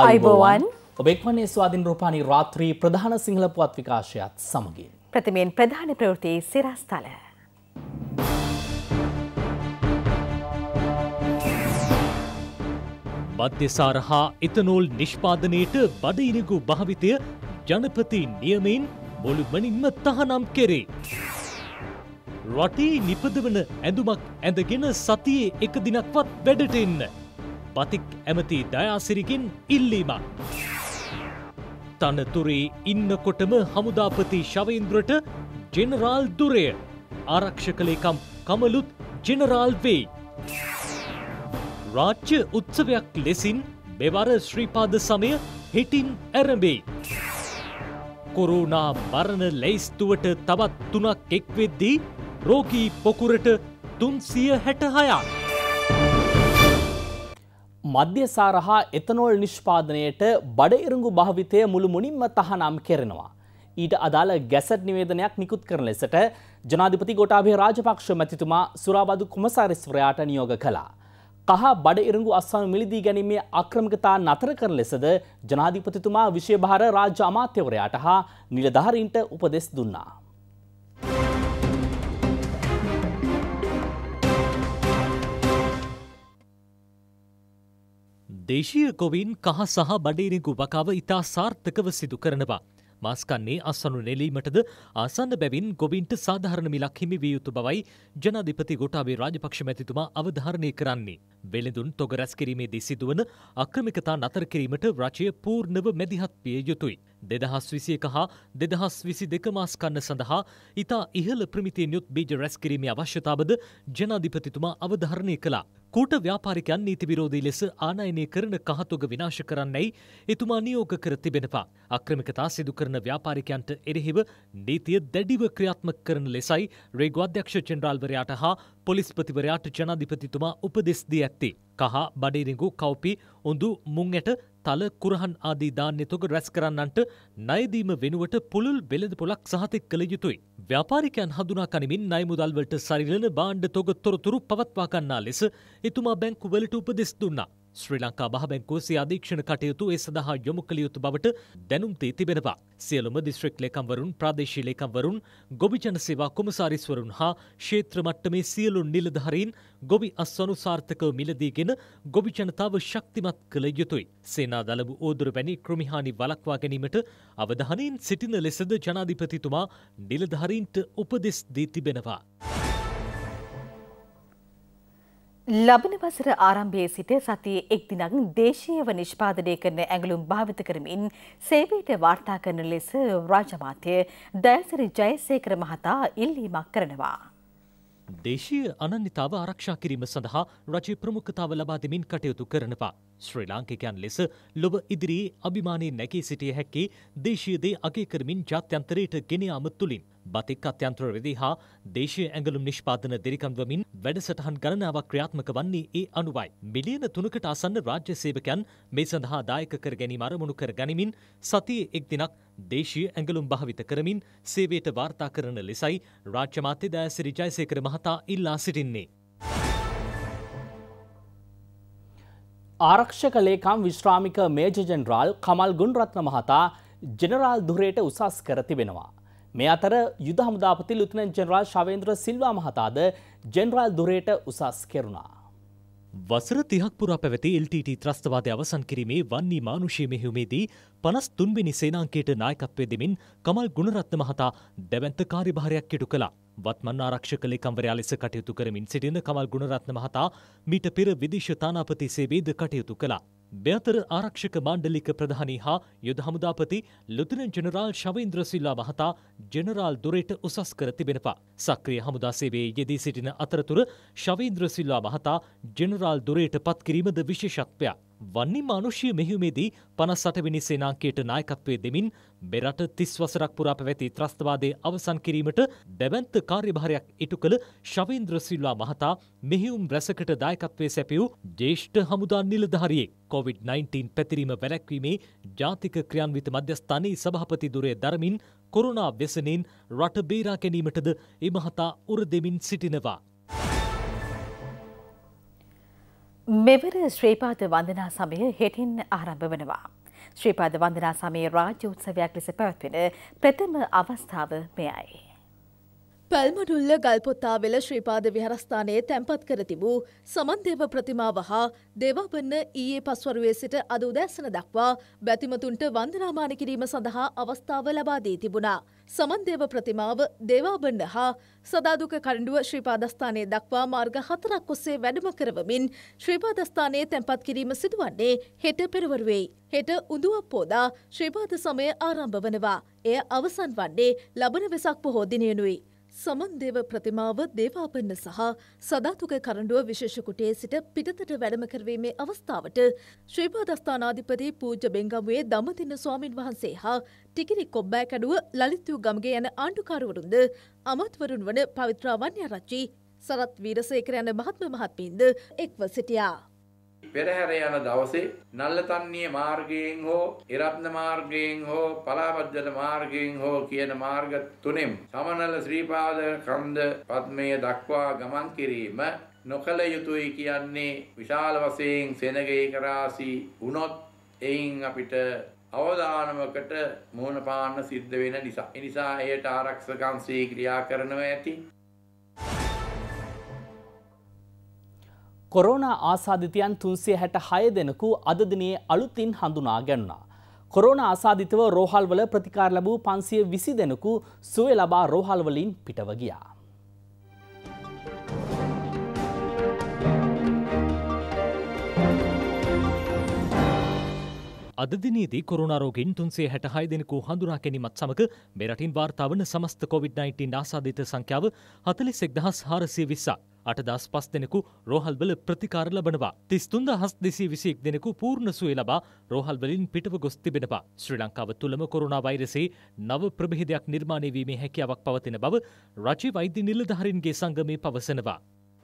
අයිබෝවන් ඔබෙක්වනේ ස්වාධින් රූපානි රාත්‍රී ප්‍රධාන සිංහල පුවත් විකාශයත් සමගින්. ප්‍රථමයෙන් ප්‍රධාන ප්‍රවෘතියේ සිරස්ථල. මධ්‍යසාර හා එතනෝල් නිෂ්පාදනයට බඩඉනිගු භාවිතය ජනපති නියමයෙන් මුළුමනින්ම තහනම් කෙරේ. රටේ නිපදවන ඇඳුමක් ඇඳගෙන සතියේ එක දිනක්වත් වැඩට එන්න. බතික් ඇමති දයාසිරිකින් ඉල්ලීමක්. තනතුරේ ඉන්නකොටම හමුදාපති ශවේන්ද්‍රට ජෙනරාල් දුරය ආරක්ෂ කළේකම් කමලුත් ජෙනරාල් වෙයි. රාජ්‍ය උත්සවයක් ලෙසින් මෙවර ශ්‍රීපාද සමය හිටින් ඇරඹේ. කොරුණා මරණ ලැයිස්තුවට තවත් තුනක් එක්වෙද්දී රෝගී පොකුරට තුන්සිය හැටහයක්. මධ්‍යසාර හා එතනෝල් නිෂ්පාදනයට බඩඉරංගු භාවිතය මුළු මුනින්ම තහනම් කෙරෙනවා. ඊට අදාළ ගැසට් නිවේදනයක් නිකුත් කරන ලෙසට ජනාධිපති ගොටාභේ රාජපක්ෂ මැතිතුමා සුරාබදු කුමසාරිස්වරයාට නියෝග කළා. කහ බඩ ඉරංගු අස්සන් මිලදී ගැනීමේ අක්‍රමිකතා නතර කරන ලෙසද ජනාධිපතිතුමා විශේභාර රාජ්‍ය අමාත්‍යවරයාට හා නිලධාරීන්ට උපදෙස් දුන්නා. දේශීය ගොවීන් කහ සහ බඩේරෙකු වකාව ඉතා සාර්ථකව සිදු කරනවා. මාස්කන්නේ අස්සනු නෙලීමටද ආසන්න බැවින් ගොවින්ට සාධාරණ මිලක් හිමි විය යුතු බවයි ජනාධිපති ගොටාවේ රාජපක්ෂ මැතිතුමා අවධාරණය කරන්නේ. වෙළඳුන් තොග රැස් කිරීමේදී සිදුවන අක්‍රමිකතා නතර කිරීමට රජය පූර්ණව මැදිහත් විය යුතුයි. දෙදහස් විසි එක හා දෙදහස් විසි දෙක මාස් කන්න සඳහා ඉතා ඉහළ ප්‍රමිතියෙන් යුත් බීජ රැස්කිරීමේ අවශ්‍යතාවද ජනාධිපතිතුමා අවධාරණය කළා. කූට ව්‍යාපාරිකයන් නීති විරෝධී ලෙස ආනයනය කරන කහතුග විනාශ කරන්නයි එතුමා නියෝග කර තිබෙනවා. අක්‍රමිකතා සිදු කරන ව්‍යාපාරිකයන්ට එරෙහිව නීතිය දැඩිව ක්‍රියාත්මක කරන ලෙසයි රේගු අධ්‍යක්ෂ ජෙනරාල්වරයාට හා පොලිස්පතිවරයාට ජනාධිපතිතුමා උපදෙස් දී ඇත්තේ. කහ බඩිරිඟු කව්පි උඳු මුං ඇට තල කුරහන් ආදී ධාන්‍ය තොග රැස් කරන්නන්ට ණයදීම වෙනුවට පුළුල් වෙළඳ පොලක් සහතික කළ යුතුයි. ව්‍යාපාරිකයන් හඳුනා ගනිමින් ණය මුදල් වලට සරිලන භාණ්ඩ තොග තොරතුරු පවත්වා ගන්නා ලෙස එතුමා බැංකුවලට උපදෙස් දුන්නා. ශ්‍රී ලංකා මහබැංකුව සිය අධීක්ෂණ කටයුතු ඒ සඳහා යොමු කළ යුතු බවට දැනුම් දී තිබෙනවා. සියලුම දිස්ත්‍රික් ලේකම්වරුන්, ප්‍රාදේශීය ලේකම්වරුන්, ගොවි ජන සේවා කොමසාරිස්වරුන් හා ක්ෂේත්‍ර මට්ටමේ සියලු නිලධාරීන් ගොවි අස්වනු සාර්ථකව මිලදීගෙන ගොවි ජනතාව ශක්තිමත් කළ යුතුයි. සේනා දළබු ඕදුර වැනි ක්‍රමිහානි වළක්වා ගැනීමට අවධානයෙන් සිටින ලෙසද ජනාධිපතිතුමා නිලධාරීන්ට උපදෙස් දී තිබෙනවා. ලබන වසර ආරම්භයේ සිට සතියේ එක් දිනක් දේශීයව නිෂ්පාදනය කරන ඇඟලුම් භාවිත කරමින් සේවයට වාර්තා කරන ලෙස රාජමාත්‍ය දයසිරි ජයසේකර මහතා ඉල්ලීමක් කරනවා. දේශීය අනන්‍යතාව ආරක්ෂා කිරීම සඳහා රජය ප්‍රමුඛතාව ලබා දෙමින් කටයුතු කරනවා. ශ්‍රී ලාංකිකයන් ලෙස ලොව ඉදිරියේ අභිමානී නැගී සිටිය හැකි දේශීයදේ අගේ කරමින් ජාත්‍යන්තරයට ගෙන යාම තුළින් බතික් අත්‍යන්තර වෙදී හා දේශීය ඇඟලුම් නිෂ්පාදන දිරිකම්වමින් වැඩසටහන් ගණනාවක් ක්‍රියාත්මක වන්නේ ඒ අනුවයි. මිලියන තුනකට අසන්න රාජ්‍ය සේවකයන් මේ සඳහා දායක කර ගැනීම අරමුණු කර ගනිමින් සතියේ එක් දිනක් දේශීය ඇඟලුම් භාවිත කරමින් සේවයට වාර්තා කරන ලෙසයි රාජ්‍ය මාත්‍ය දෑසිරි ජයසේකර මහතා ඉල්ලා සිටින්නේ. ආරක්ෂක ලේකම් විශ්‍රාමික මේජ ජෙනරාල් කමල් ගුන්රත්න මහතා ජෙනරාල් දුරයට උසස් කර තිබෙනවා. මේ අතර යුද හමුදාපති ලුතුනන් ජෙනරාල් ශවේන්ද්‍ර සිල්වා මහතාද ජෙනරාල් දුරයට උසස් කෙරුණා. වසර තිහක් පුරා පැවැති LTT ත්‍රස්තවාදය අවසන් කිරීමේ වන්නේ මානුෂය මෙහිුමේදී පනස් තුන්වෙනි සේනාංකයට නායකත්වය දෙමින් කමල් ගුණරත්න මහතා දැවන්ත කාරිභාරයක් කෙටු කළා. වත්මන් ආරක්ෂක ලේකම්වරයා ලෙස කටයුතු කරමින් සිටින කමල් ගුණරත්න මහතා මීට පෙර විදේශ තානාපති සේවේද කටයුතු කළා. බෙතර ආරක්ෂක මණ්ඩලික ප්‍රධානී හා යුද හමුදාපති ලුතුන ජනරාල් ශවීන්ද්‍ර සිල්ලා මහතා ජනරාල් දුරේට උසස් කර තිබෙනවා. සක්‍රිය හමුදා සේවයේ යෙදී සිටින අතරතුර ශවීන්ද්‍ර සිල්ලා මහතා ජනරාල් දුරේට පත්කිරීමද විශේෂත්වයක්. වන්නි මානුෂ්‍ය මෙහිුමේදී පනස්සටවිනි සේනාංකයට නායකත්වය දෙමින් මෙරට තිස් වසරක් පුරා පැවැති ත්‍රස්තවාදය අවසන් කිරීමට දැවන්ත කාර්යභාරයක් ඉටු කළ ශවීන්ද්‍ර සිල්වා මහතා මෙහිුම් රැසකට දායකත්වය සැපියූ ජේෂ්ඨ හමුදා නිලධාරියෙක්. COVID-19 පැතිරීම වැළැක්වීමේ ජාතික ක්‍රියන්විත මධ්‍යස්ථානයේ සභාපති දුරය දරමින් කොරුණා ව්‍යසනයෙන් රට බේරා ගැනීමටද එමහතා උර දෙමින් සිටිනවා. මෙවර ශ්‍රීපාද වන්දනා සමය හෙටින් ආරම්භ වනවා. ශ්‍රීපාද වන්දනා සමයේ රාජ්‍ය උත්සවයක් ලෙස පැවැත්වෙන ප්‍රථම අවස්ථාව මෙයයි. පැල්මඩුල්ල ගල්පොත්තාවෙල ශ්‍රීපාද විහරස්ථානයේ තැන්පත් කර තිබූ සමන්දේව ප්‍රතිමාව හා දේවාබන්න ඊයේ පස්වරුවේ සිට අද උදෑසන දක්වා බැතිමතුන්ට වන්දනාමාන කිරීම සඳහා අවස්ථාව ලබා දී තිබුණා. සමන්දේව ප්‍රතිමාව දේවාබන්න හා සදාදුක කරඩුව ශ්‍රීපාදස්ථානයේ දක්වා මාර්ග හතරක් ඔස්සේ වැඩම කරවමින් ශ්‍රීපාදස්ථානයේ තැන්පත් කිරීම සිදුවන්නේ හෙට පෙරවරුවෙයි. හෙට උඳුවක් පෝදා ශ්‍රීපාද සමය ආරම්භ වනවා. එය අවසන් වන්නේ ලබන වෙසක් පොහෝ දිනයනුයි. සමන්දේව ප්‍රතිමාව දේවාපන්න සහ සධාතුක කරඩුව විශේෂකුටේ සිට පිටතට වැඩම කරවීමේ අවස්ථාවට ශ්‍රීපාදස්ථානාධිපති පූජ බෙංගමුවේ දමතින්න ස්වාමින් වහන්සේ හා ටිකිරි කොබ්බෑකඩුව ලලිත්වූ ගම්ගේ යන ආණ්ඩුකාරවරුන්ද අමත්වරුන් වන පවිත්‍රාවන්‍ය රච්චි සරත් වීරසේකර යන මහත්ම මහත්මින්ද එක්ව සිටියා. පෙරහැර යන දවසේ නල්ලතන්නිය මාර්ගයෙන් හෝ ඉරත්න මාර්ගයෙන් හෝ පලාබද්දල මාර්ගයෙන් හෝ කියන මාර්ග තුනෙන් සමනල ශ්‍රීපාද කන්ද පද්මය දක්වා ගමන් කිරීම නොකළ යුතුයි කියන්නේ විශාල වශයෙන් සෙනගේ කරාසි වුණොත් එයින් අපිට අවදානමකට මුහුණ පාන්න සිද්ධ වෙන නිසා. ඒ නිසා එයට ආරක්ෂකම් ක්‍රියා කරනවා ඇති. කොරෝනා ආසාධිතයන් තුන්සේ හැට හය දෙනකු අදදිනයේ අලුතින් හඳුනා ගැන්නා. කොරෝන ආසාධිතව රෝහල්වල ප්‍රතිකාර ලැබූ පන්සිය විසි දෙනකු සුවේ ලබා රෝහල්වලින් පිටවගියා. අදදිනීදී කොරුණාරෝගින් තුන්සේ හැට හය දෙනෙකු හඳුනා ගැනීමත් සමඟ මෙරටින් වාර්තාාවන සමස්ත කොවිD-19 ආසාධිත සංඛ්‍යාව හතලිස් එක්දහස් හාරසිය විස්සා. අටදස් පස් දෙනෙකු රෝහල්වල ප්‍රතිකාර ලබනවා. තිස්තුන්ද හස් දෙසී විසියෙක් දෙනෙකු පූර්ණ සුවේ ලබා රෝහල්වලින් පිටව ගොස් තිබෙනවා. ශ්‍රී ලංකාව තුළම කොරුණා වෛරසේ නව ප්‍රභේදයක් නිර්මාණය වීමේ හැකියාවක් පවතින බව රජයේ වෛද්‍ය නිලධාරීන්ගේ සංගමේ පවසනවා.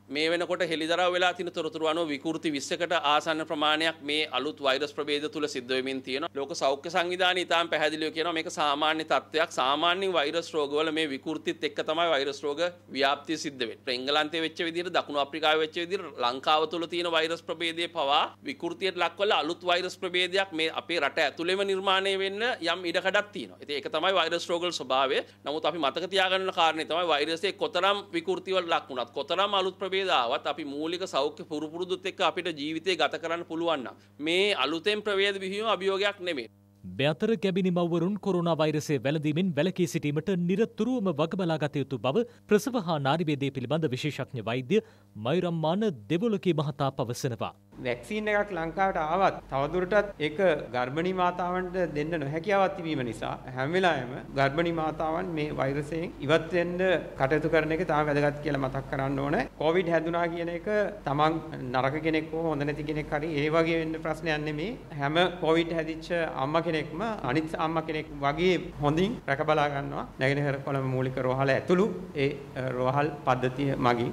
මේ වෙනකොට හෙළිදරව් වෙලා තියෙන තොරතුරු අනුව විකෘති 20කට ආසන්න ප්‍රමාණයක් මේ අලුත් වෛරස් ප්‍රභේද තුල සිද්ධ වෙමින් තියෙනවා. ලෝක සෞඛ්‍ය සංවිධානය ඉතාම පැහැදිලිව කියනවා මේක සාමාන්‍ය තත්ත්වයක්. සාමාන්‍යයෙන් වෛරස් රෝගවල මේ විකෘතිත් එක්ක තමයි වෛරස් රෝග ව්‍යාප්තිය සිද්ධ වෙන්නේ. එංගලන්තයේ වෙච්ච විදිහට, දකුණු අප්‍රිකාවේ වෙච්ච විදිහට ලංකාව තුල තියෙන වෛරස් ප්‍රභේදය පවා විකෘතියට ලක්වල අලුත් වෛරස් ප්‍රභේදයක් මේ අපේ රට ඇතුළෙම නිර්මාණය වෙන්න යම් ඉඩකඩක් තියෙනවා. ඉතින් ඒක තමයි වෛරස් රෝගවල ස්වභාවය. නමුත් අපි මතක තියාගන්න ඕන කාරණේ තමයි වෛරසයේ කොතරම් විකෘතිවල ලක් වුණත්, කොතරම් අලුත් ප්‍රභේද ප්‍රභේදාවත් අපි මූලික සෞඛ්‍ය පුරුපුරුදුත් එක්ක අපිට ජීවිතය ගත කරන්න පුළුවන් මේ අලුතෙන් ප්‍රවේද බිහිවීම අභියෝගයක් නෙමෙයි. බැතර කැබිනි මව්වරුන් කොරෝනා වෛරසය වැළඳීමෙන් වැළකී සිටීමට නිරතුරුවම වගබලා ගත යුතු බව ප්‍රසව හා නාරිවේදය පිළිබඳ විශේෂඥ වෛද්‍ය මයුරම්මාන දෙවොලකී මහතා පවසනවා. වැක්සින් එකක් ලංකාවට ආවත් තවදුරටත් ඒක ගර්භණී මාතාවන්ට දෙන්න නොහැකියාවක් තිබීම නිසා හැම වෙලාවෙම ගර්භණී මාතාවන් මේ වෛරසයෙන් ඉවත් වෙන්න කටයුතු කරන එක තමයි වැදගත් කියලා මතක් කරන්න ඕනේ. කොවිඩ් හැදුනා කියන එක තමන් නරක කෙනෙක් හෝ හොඳ නැති කෙනෙක් හරි ඒ වගේ වෙන්න ප්‍රශ්නයක් නෙමෙයි. හැම කොවිඩ් හැදිච්ච අම්මා කෙනෙක්ම අනිත් අම්මා කෙනෙක් වගේ හොඳින් රැකබලා ගන්නවා. නැගෙනහිර කොළඹ මූලික රෝහල ඇතුළු ඒ රෝහල් පද්ධතිය මගින්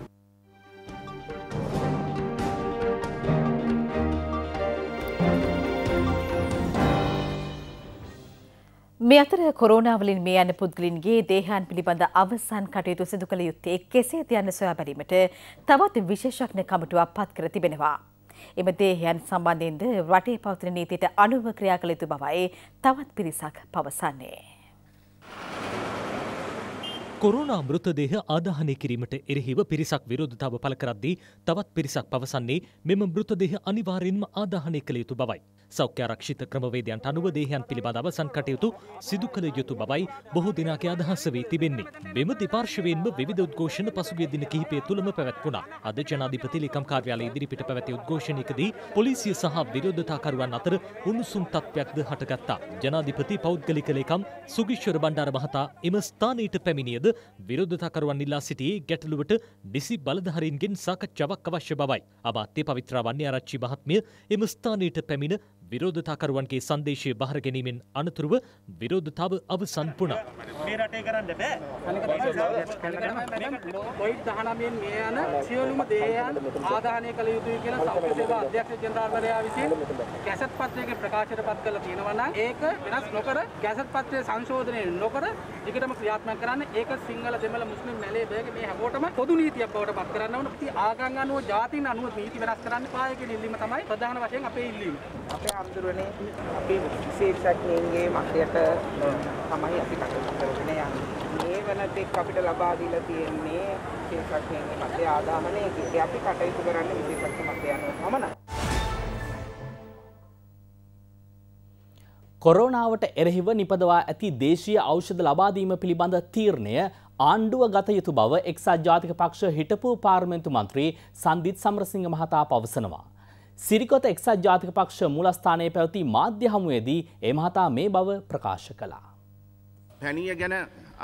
මේ අතර කොරෝනාවලින් මේ යන පුද්ගලින්ගේ දේහයන් පිළිබඳ අවසන් කටයුතු සිදු කළ යුත්තේ කෙසේද යන්න සොයා බැලීමට තවත් විශේෂඥ කමිටුවක් පත් කර තිබෙනවා. එම දේහයන් සම්බන්ධයෙන්ද රටේ පවතින නීතියට අනුව ක්‍රියා කළ යුතු බවයි තවත් පිරිසක් පවසන්නේ. කොරුණා මෘතදේහ ආදාහනය කිරීමට එරෙහිව පිරිසක් විරෝධතාව පළ කරද්දී තවත් පිරිසක් පවසන්නේ මෙම මෘතදේහ අනිවාර්යෙන්ම ආදාහනය කළ යුතු බවයි. සෞඛ්‍යාරක්ෂිත ක්‍රමවේදයන්ට අනුව දේහයන් පිළිබඳ අවසන් කටයුතු සිදු කළ යුතු බවයි බොහෝ දෙනාගේ අදහස වී තිබෙන්නේ. මෙම දෙපාර්ශවයෙන්ම විවිධ උද්ඝෝෂණ පසුගිය දින කිහිපය තුලම පැවැත්වුණා. අද ජනාධිපති ලේකම් කාර්යාලය ඉදිරිපිට පැවැති උද්ඝෝෂණයකදී පොලිසිය සහ විරෝධතාකරුවන් අතර උණුසුම් තත්ත්වයක්ද හටගත්තා. ජනාධිපති පෞද්ගලික ලේකම් සුගිශ්වර බණ්ඩාර මහතා එම ස්ථානයට පැමිණියද විරුද්ධතාකරුවන් ඉල්ලා සිටි ගැටලුවට ඩිසි බලධාරීන්ගෙන් සාකච්ඡාවක් අවශ්‍ය බවයි. අමාත්‍ය පවිත්‍රා වන්නේ ආරච්චි මහත්මිය එම ස්ථානයට පැමිණ විරෝධතාකරුවන්ගේ සංදේශය බහර ගැනීමෙන් අනතුරුව විරෝධතාව අවසන් වුණා. මේ රටේ කරන්න බෑ. කොවිඩ් 19න් මේ යන සියලුම දේයන් ආදාහනය කළ යුතුයි කියලා සෞඛ්‍ය සේවා අධ්‍යක්ෂ ජනරාල්වරයා විසින් ගැසට් පත්‍රයක ප්‍රකාශයට පත් කරලා තියෙනවා නම් ඒක වෙනස් නොකර ගැසට් පත්‍රය සංශෝධනය නොකර දිගටම ක්‍රියාත්මක කරන්න ඒක සිංහල දෙමළ මුස්ලිම් මැලේ බෑගේ මේ හැමෝටම පොදු නීතියක් බවට පත් කරන්න ඕන. ඉතින් ආගම් අනුව ජාතීන් අනුව නීති වෙනස් කරන්න පායක ඉල්ලීම තමයි ප්‍රධාන වශයෙන් අපේ ඉල්ලීම. අපේ හම්දුරනේ අපි සේල්සැක්නගේ මතයට තමයි අපි කටයුතු කරගෙන යන්නේ. මේ වෙනතෙක් අපිට ලබා දීලා තියෙන්නේ සේල්සැක්නගේ මතය ආදාහනය. ඒක අපි කටයුතු කරන්නේ විශේෂ මතය අනුව පමණයි. කොරෝනාවට එරෙහිව නිපදවා ඇති දේශීය ඖෂධ ලබාදීම පිළිබඳ තීරණය ආණ්ඩුව ගත යුතු බව එක්සත් ජාතික පක්ෂ හිටපු පාර්ලිමේන්තු මන්ත්‍රී සන්දිත් සමරසිංහ මහතා පවසනවා. සිරිකොත එක්සත් ජාතික පක්ෂ මුලස්ථානයේ පැවති මාධ්‍ය හමුවේදී ඒ මහතා මේ බව ප්‍රකාශ කළා. පැණිය ගැන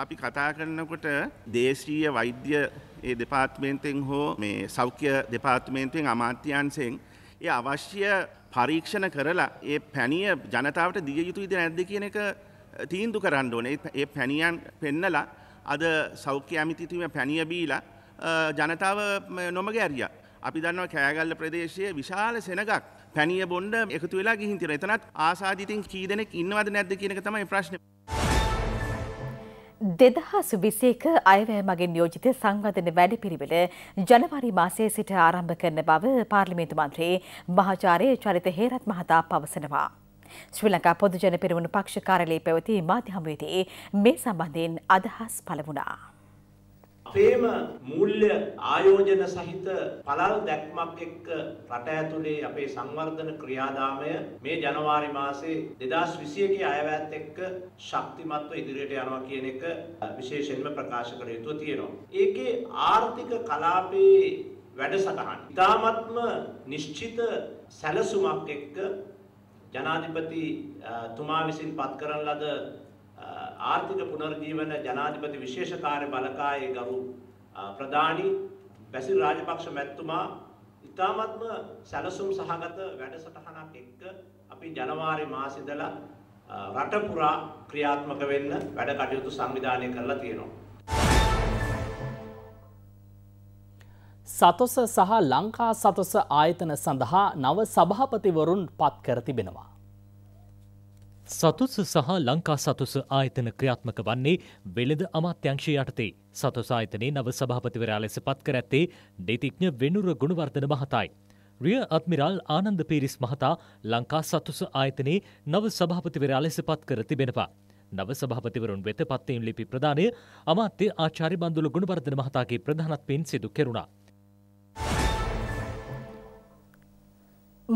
අපි කතා කරනකොට දේශීය වෛද්‍ය ඒ දෙපාර්තමේන්තෙන් හෝ මේ සෞඛ්‍ය දෙපාර්තමේන්තුවෙන් අමාත්‍යංශයෙන් ඒ අවශ්‍ය පරීක්ෂණ කරලා ඒ පැණිය ජනතාවට දිය යුතුයිද නැද්ද කියන එක තීන්දු කරන්න ඕනේ. ඒ පැණියන් පෙන්නලා අද සෞඛ්‍ය ඇමතිතුම පැණිය බීලා ජනතාව නොමග ඇරියා. අපි දන්නවා කෑගල්ල ප්‍රදේශයේ විශාල සෙනගක් පැනිය බොන්්ඩ එකතු වෙලා ගිහින්තිර එතනත් ආසාධීතින් කීදනෙක් ඉන්නවද නැද්ද කියනක තමයි ප්‍රශ්න. දෙදහස් විසේක අයවැය මගින් යෝජිත සංවධන වැඩ පිරිවෙල ජනවරි මාසය සිට ආරම්භ කරන බව පාර්ලිමේන්තු මන්ත්‍රයේ මහාචාරය චරිත හේරත් මහතා පවසනවා. ශ්‍රී ලංකා පොදුජන පිරිවුණු පක්ෂ කාරලයේ පැවති මාධ්‍ය හමුවේදී මේ සම්බන්ධයෙන් අදහස් පළ වුණා. අපේම මූල්‍ය ආයෝජන සහිත පළල් දැක්මක් එක්ක රට ඇතුලේ අපේ සංවර්ධන ක්‍රියාදාමය මේ ජනවාරි මාසේ 2021 ගේ අයවැයත් එක්ක ශක්තිමත්ව ඉදිරියට යනවා කියන එක විශේෂයෙන්ම ප්‍රකාශ කර යුතු තියෙනවා. ඒකේ ආර්ථික කලාපයේ වැඩසටහන. ඉතාමත්ම නිශ්චිත සැලසුමක් එක්ක ජනාධිපති තුමා විසින් පත් කරන ලද ආර්ථික පුනර්ජීවන ජනාධිපති විශේෂ කාර්ය බළකායේ ගරු ප්‍රධානි බැසිල් රාජපක්ෂ මැතිතුමා ඉතාමත්ම සැලසුම් සහගත වැඩසටහනක් එක්ක අපි ජනවාරි මාසෙදලා රට පුරා ක්‍රියාත්මක වෙන්න වැඩ කටයුතු සංවිධානය කරලා තියෙනවා. සතොස සහ ලංකා සතොස ආයතන සඳහා නව සභාපතිවරුන් පත් කර තිබෙනවා. සතුස සහ ලංකා සතුස ආයතන ක්‍රියාත්මක වන්නේ වෙළඳ අමාත්‍යංශය යටතේ සතුස ආයතනයේ නව සභාපතිවරයා ලෙස පත් කර ඇත්තේ නීතිඥ වෙනුර ගුණවර්ධන මහතායි. රිය අත්මිරාල් ආනන්ද පීරිස් මහතා ලංකා සතුස ආයතනයේ නව සභාපතිවරයා ලෙස පත් කර තිබෙනවා. නව සභාපතිවරුන් වෙත පත්වීම් ලිපි ප්‍රදානය අමාත්‍ය ආචාර්ය බන්දුල ගුණවර්ධන මහතාගේ ප්‍රධානත්වයෙන් සිදු කෙරුණා.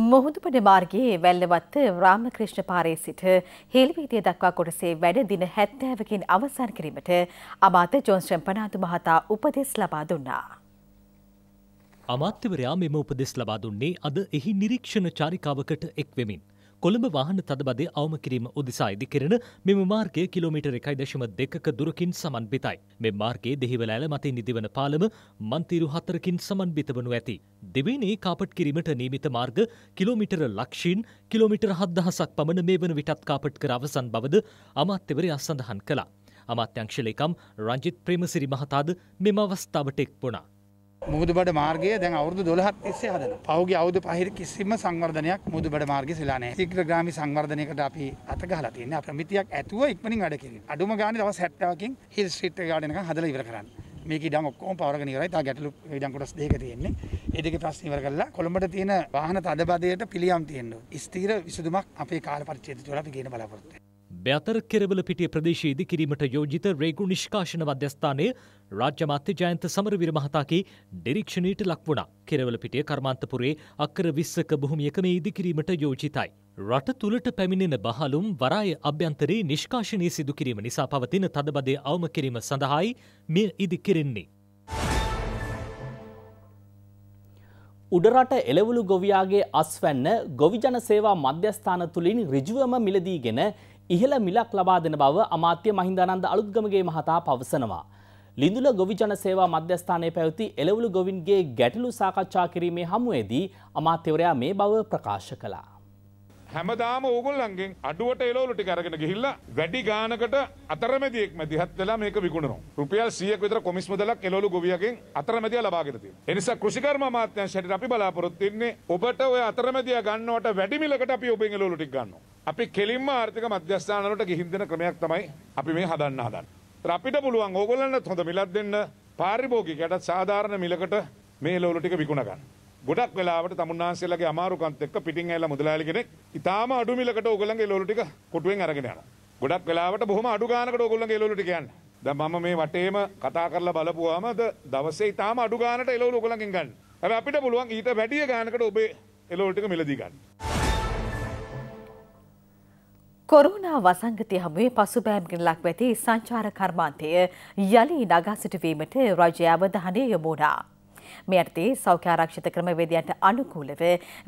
මුහුදුපඩ මාර්ගයේ වැල්ලවත්ත රාමකෘෂ්ණ පාරේ සිට හෙල්වීතිය දක්වා කොටසේ වැඩ දින හැත්තෑවකින් අවසන් කිරීමට අමාත ජෝන්ස්ට්‍රම් පනාතු මහතා උපදෙස් ලබා දුන්නා. අමාත්‍යවරයා මෙම උපදෙස් ලබා දුන්නේ අද එහි නිරීක්ෂණ චාරිකාවකට එක්වෙමින්. කොළඹ වාහන තදබදේ අවම කිරීම උදෙසා ඉදිකරන මෙම මාර්ගය කිලෝමීටර් 1.2 දෙකක දුරකින් සමන්විතයි. මේ මාර්ගයේ දෙහිවලෑල මතින් නිදිවන පාලම මන්තිරු 4කින් සමන්විත වනු ඇති. දෙවේනේ කාපට් කිරීමට නියමිත මාර්ග කිලෝමීටර ලක්ෂීන් කිලෝමීටර 7000ක් පමණ මේ වන විටත් කාපට් කර අවසන් බවද අමාත්‍යවරයා සඳහන් කළා. අමාත්‍යංශලේකම් රංජිත් ප්‍රේමසිරි මහතාද මෙම අවස්ථාවට එක් වුණා. මුහදුබඩ මාර්ගය දැන් අවුරදු දොළහත් තිස්සේ හදන පහුගේ අවුදු පහිර කිසිම සංවර්ධනයක් මුදුබඩ මාර්ග සිලානය සික්‍ර ග්‍රාමි සංවර්ධනයකට අපි අතගහලා තියෙන ප්‍රමිතියක් ඇතුව ඉක්මනින් වැඩ කිරීම. අඩුම ගානේ දවස් 70කින් හිල් ස්ට්‍රීට් එක ගාඩන එක හදලා ඉවර කරන්න. මේක ඉඩම් ඔක්කොම පවරගෙන ඉවරයි. තා ගැටලු ඉඩම් කොටස් දෙක තියෙන්නේ. ඒ දෙකේ ප්‍රශ්න ඉවර කරලා කොළඹට තියෙන වාහන තදබදයට පිළියම් තියෙනවා. ස්ථීර විසඳුමක් අපේ කාල පරිච්ඡේදය තුළ අපි ගේන බලාපොරොත්තු සභ්‍ය අතර කෙරවල පිටිය ප්‍රදේශයේ ඉදිකිරීමට යෝජිත රේගු නිෂ්කාශන මධ්‍යස්ථානයේ රාජ්‍ය මාත්‍ය ජයන්ත සමරවීර මහතාගේ නිරීක්ෂණයට ලක් වුණා. කෙරවල පිටිය කර්මාන්තපුරේ අක්කර 20ක භූමියක මේ ඉදිකිරීමට යෝජිතයි. රට තුළට පැමිණෙන බහලුම් වරාය අභ්‍යන්තරයේ නිෂ්කාශනය සිදුකිරීම නිසා පවතින තදබදය අවම කිරීම සඳහායි මෙ ඉදි කෙරෙන්නේ. උඩරට එළවලු ගොවියාගේ අස්වැන්න ගොවිජන සේවා මධ්‍යස්ථාන තුළින් රිජුවම මිලදීගෙන ඉහළ මිලක් ලබා දෙන බව අමාත්‍ය මහින්දානන්ද අලුත්ගමගේ මහතා පවසනවා. ලිඳුල ගොවිජන සේවා මධ්‍යස්ථානයේ පැවති එළවලු ගොවින්ගේ ගැටලු සාකච්ඡා කිරීමේ හමුවේදී අමාත්‍යවරයා මේ බව ප්‍රකාශ කළා. හැමදාම ඕගොල්ලන්ගෙන් අඩුවට එලෝලු ටික අරගෙන ගිහිල්ලා වැඩි ගානකට අතරමැදියෙක් මැදිහත් වෙලා මේක විකුණනවා රුපියල් 100ක් විතර කොමිස් මුදලක් එලෝලු ගොවියගෙන් අතරමැදියා ලබාගෙන තියෙනවා ඒ නිසා කෘෂිකර්ම අමාත්‍යාංශයට අපි බලාපොරොත්තු වෙන්නේ ඔබට ඔය අතරමැදියා ගන්නවට වැඩි මිලකට අපි ඔබෙන් එලෝලු ටික ගන්නවා අපි කෙලින්ම ආර්ථික මධ්‍යස්ථානවලට ගිහින් දෙන ක්‍රමයක් තමයි අපි මේ හදන්න හදන්නේ අපිට පුළුවන් ඕගොල්ලන්ට හොඳ මිලක් දෙන්න පාරිභෝගිකයටත් සාධාරණ මිලකට මේ එලෝලු ටික විකුණ ගන්න ගොඩක් වෙලාවට තමුන්නාන්සේලගේ අමාරුකන්ත එක්ක පිටින් ඇවිල්ලා මුදලාලි කෙනෙක් ඉතාලම අඩු මිලකට ඕගොල්ලන්ගේ ලොලු ටික කොටුවෙන් අරගෙන යනවා. ගොඩක් වෙලාවට බොහොම අඩු ගානකට ඕගොල්ලන්ගේ ලොලු ටික යන්නේ. දැන් මම මේ වටේම කතා කරලා බලපුවාම ද දවසේ ඉතාලම අඩු ගානට එළවලු ඕගොල්ලන්ගෙන් ගන්න. හැබැයි අපිට පුළුවන් ඊට වැඩිය ගානකට ඔබේ එළවලු ටික මිලදී ගන්න. කොරුණා වසංගතය හමුවේ පසුබෑම්ගෙන ලක්වැති සංචාර කර්මාන්තය යළි නගා සිටුවීමට රජය අවධානය යොමුණා. මේ යටතේ සෞඛ්‍ය ආරක්ෂිත ක්‍රමවේදයන්ට අනුකූලව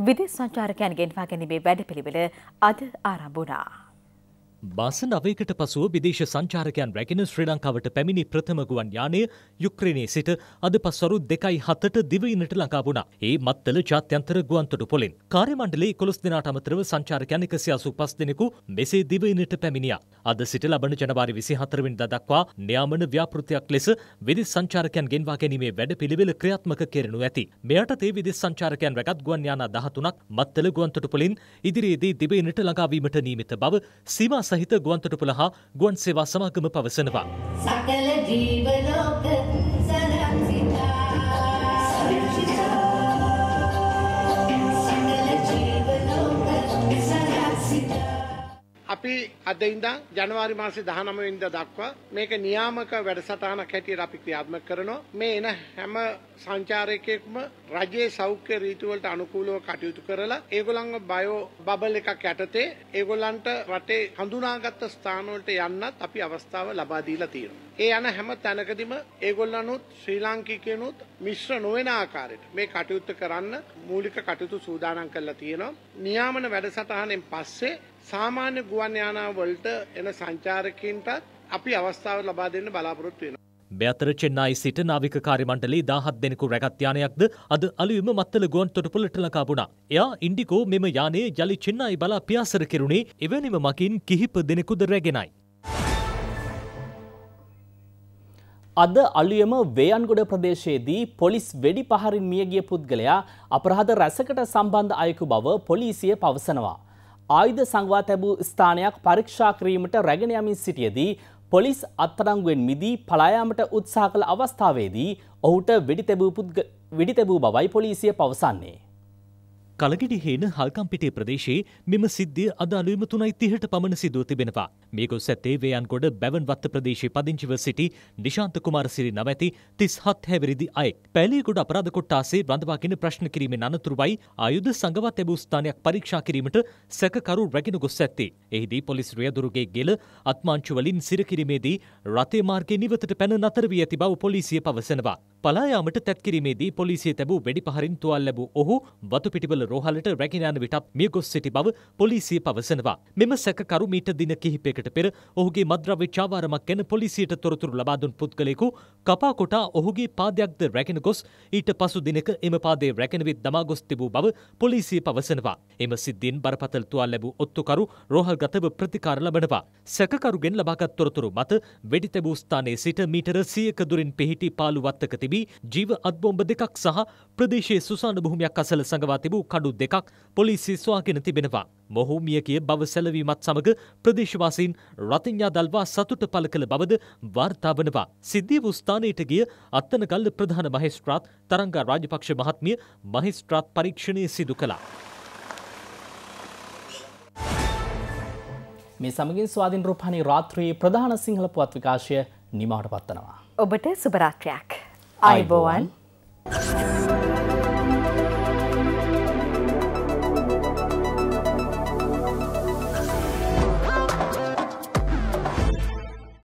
විදෙස් සංචාරකයන්ගෙන් වා ගැනීමේ වැඩපිළිවෙල අද ආරම්භ වුණා. බස නවයකට පසුව විදේශ සංචාරකයන් රැගෙන ශ්‍රී ලංකාවට පැමිණි ප්‍රථම ගුවන් යානය යුක්‍රේනයේ සිට අද පස්වරු දෙකයි හතට දිවයිනට ලඟා වුණා. ඒ මත්තල ජාත්‍යන්තර ගුවන්තොටු පොලින්. කාර්යමණ්ඩලයේ 11 දෙනාට අමතරව සංචාරකයන් 185 දෙනෙකු මෙසේ දිවයිනට පැමිණියා. අද සිට ලබන ජනවාරි 24 වෙනිදා දක්වා නියාමන ව්‍යාපෘතියක් ලෙස විදේශ සංචාරකයන් ගෙන්වා ගැනීමේ වැඩපිළිවෙල ක්‍රියාත්මක කෙරෙනු ඇති. මෙයට තේ විදේශ සංචාරකයන් රැගත් ගුවන් යානා 13ක් මත්තල ගුවන්තොටු පොලින් ඉදිරියේදී දිවයිනට ලඟා වීමට නියමිත බව සීමා සහිත ගුවන්තොටුපළ හා ගුවන් සේවා සමාගම පවසනවා. සකල ජීවලෝක සරම් සිත අපි අද ඉඳන් ජනවාරි මාසේ 19 වෙනිදා දක්වා මේක නියාමක වැඩසටහනක් හැටියට අපි ක්‍රියාත්මක කරනවා. මේ එන හැම සංචාරකයෙක්ම රජයේ සෞඛ්‍ය රීතිවලට අනුකූලව කටයුතු කරලා ඒගොල්ලන්ව බයෝ බබල් එකක් යටතේ ඒගොල්ලන්ට රටේ හඳුනාගත්ත ස්ථානවලට යන්නත් අපි අවස්ථාව ලබා දීලා තියෙනවා. ඒ යන හැම තැනකදීම ඒගොල්ලනුත් ශ්‍රී ලාංකිකයනුත් මිශ්‍ර නොවන ආකාරයට මේ කටයුත්ත කරන්න මූලික කටයුතු සූදානම් කරලා තියෙනවා. නියාමන වැඩසටහනෙන් පස්සේ සාමාන්‍ය ගුවන් යානා වලට එන සංචාරකයන්ටත් අපි අවස්ථාව ලබා දෙන්න බලාපොරොත්තු වෙනවා. මෙතර චෙන්නයි සිට නාවික කාරිමණ්ඩලේ දාහත් දෙනෙකු රැගත් යානයක්ද අද අලුයම මත්තල ගුවන් තොටුපළට ලකා වුණා. එයා ඉන්ඩිකෝ මෙම යානයේ යලි චෙන්නයි බලා පියාසර කෙරුණේ එවැනිම මකින් කිහිප දෙනෙකුද රැගෙනයි. අද අලුයම වේයන්ගොඩ ප්‍රදේශයේදී පොලිස් වෙඩි පහරින් මියගිය පුද්ගලයා අපරාධ රැසකට සම්බන්ධ අයෙකු බව පොලිසිය පවසනවා. ආයුධ සංවාත ලැබූ ස්ථානයක් පරීක්ෂා කිරීමට රැගෙන යමින් සිටියේදී පොලිස් අත්අඩංගුවෙන් මිදී පලා යාමට උත්සාහ කළ අවස්ථාවේදී ඔහුට වෙඩි තැබූ බවයි පොලිසිය පවසන්නේ. කලගෙඩි හේන හල්කම්පිටිය ප්‍රදේශයේ මෙම සිද්ධිය අද අලුයම තුනයි තිහට පමණ සිදුව තිබෙනවා. මේ ගොස් ඇත්තේ වේයන්ගොඩ බැවන්වත්ත ප්‍රදේශයේ පදිංචිව සිටි නිශාන්ත කුමාරසිරි නමැති තිස් හත් හැවිරිදි අයෙක්. පැලියගොඩ අපරාධ කොට්ටාසේ බඳවාගෙන ප්‍රශ්න කිරීමෙන් අනතුරුවයි ආයුධ සංගවත් ඇබූ ස්ථානයක් පරීක්ෂා කිරීමට සැකකරු රැගෙන ගොස් ඇත්තේ. එහිදී පොලිස් රියදුරුගේ ගෙල අත්මාංචු වලින් සිරකිරීමේදී රතේ මාර්ගයේ නිවතට පැන නතර වී ඇති බව පොලිසිය පවසනවා. පලායාමට තැත්කිරීමේදී පොලිසිය තැබූ වැඩි පහරින් තුවල් ලැබූ ඔහු වතුපිටිවල රෝහලට රැගෙන යන විටත් මිය ගොස් සිටි බව පොලිසිය පවසනවා. මෙම සැකකරු මීට දින කිහිපයකට පෙර ඔහුගේ මද්‍රව්‍ය චාවාරමක් ගැන පොලිසියට තොරතුරු ලබා දුන් පුද්ගලයෙකු කපා කොටා ඔහුගේ පාදයක්ද රැගෙන ගොස් ඊට පසු දිනක එම පාදේ රැගෙන විත් දමා ගොස් තිබූ බව පොලිසිය පවසනවා. එම සිද්ධීන් බරපතල තුවල් ලැබූ ඔත්තුකරු රෝහල්ගතව ප්‍රතිකාර ලබනවා. සැකකරුගෙන් ලබාගත් තොරතුරු මත වෙඩි තැබූ ස්ථානයේ සිට මීටර 100ක දුරින් පිහිටි පාළු වත්තක තිබී ජීව අත්බොම්බ දෙකක් සහ ප්‍රදේශයේ සුසාන භූමියක් අසල සඟවා තිබූ කඩු දෙකක් පොලිසිය සොයාගෙන තිබෙනවා. මොහු මියගිය බව සැලවීමත් සමග ප්‍රදේශවාසීන් රතිඤ්ඤා දල්වා සතුට පළ කළ බවද වාර්තා වනවා. සිද්ධිය වූ ස්ථානයට ගිය අත්තනගල්ල ප්‍රධාන මහේස්ත්‍රාත් තරංගා රාජපක්ෂ මහත්මිය මහේස්ත්‍රාත් පරීක්ෂණය සිදු කළා. මේ සමගින් ස්වාධීන් රූපහානි රාත්‍රියේ ප්‍රධාන සිංහල පුවත් විකාශය නිමාවට පත්වනවා. ඔබට සුබරාත්‍රයක්. අයිබෝවන්. bow.